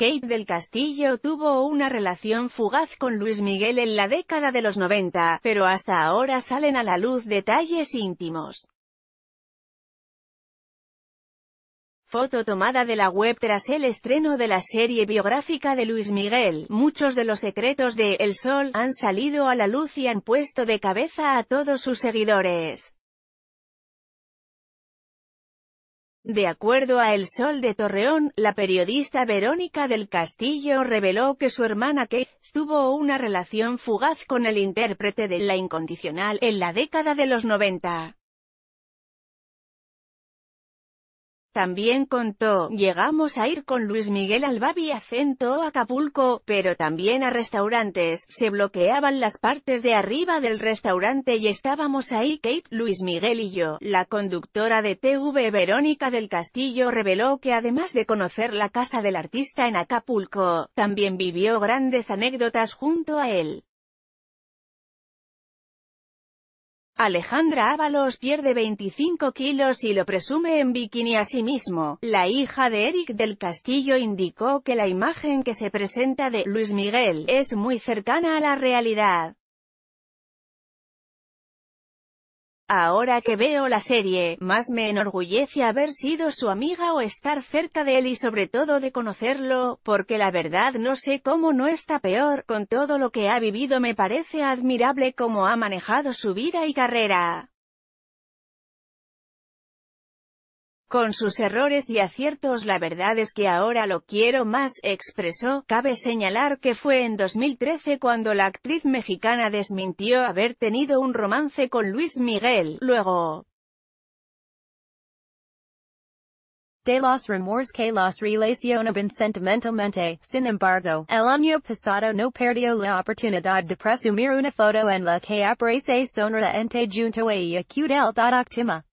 Kate del Castillo tuvo una relación fugaz con Luis Miguel en la década de los 90, pero hasta ahora salen a la luz detalles íntimos. Foto tomada de la web tras el estreno de la serie biográfica de Luis Miguel. Muchos de los secretos de El Sol han salido a la luz y han puesto de cabeza a todos sus seguidores. De acuerdo a El Sol de Torreón, la periodista Verónica del Castillo reveló que su hermana Kate tuvo una relación fugaz con el intérprete de La Incondicional en la década de los 90. También contó, llegamos a ir con Luis Miguel Albabi a Cento, Acapulco, pero también a restaurantes, se bloqueaban las partes de arriba del restaurante y estábamos ahí Kate, Luis Miguel y yo. La conductora de TV Verónica del Castillo reveló que además de conocer la casa del artista en Acapulco, también vivió grandes anécdotas junto a él. Alejandra Ábalos pierde 25 kilos y lo presume en bikini a sí mismo. La hija de Eric del Castillo indicó que la imagen que se presenta de Luis Miguel es muy cercana a la realidad. Ahora que veo la serie, más me enorgullece haber sido su amiga o estar cerca de él y sobre todo de conocerlo, porque la verdad no sé cómo no está peor, con todo lo que ha vivido me parece admirable cómo ha manejado su vida y carrera. Con sus errores y aciertos la verdad es que ahora lo quiero más, expresó. Cabe señalar que fue en 2013 cuando la actriz mexicana desmintió haber tenido un romance con Luis Miguel, luego... De los remores que las relacionaban sentimentalmente, sin embargo, el año pasado no perdió la oportunidad de presumir una foto en la que aparece ente junto a ella cute el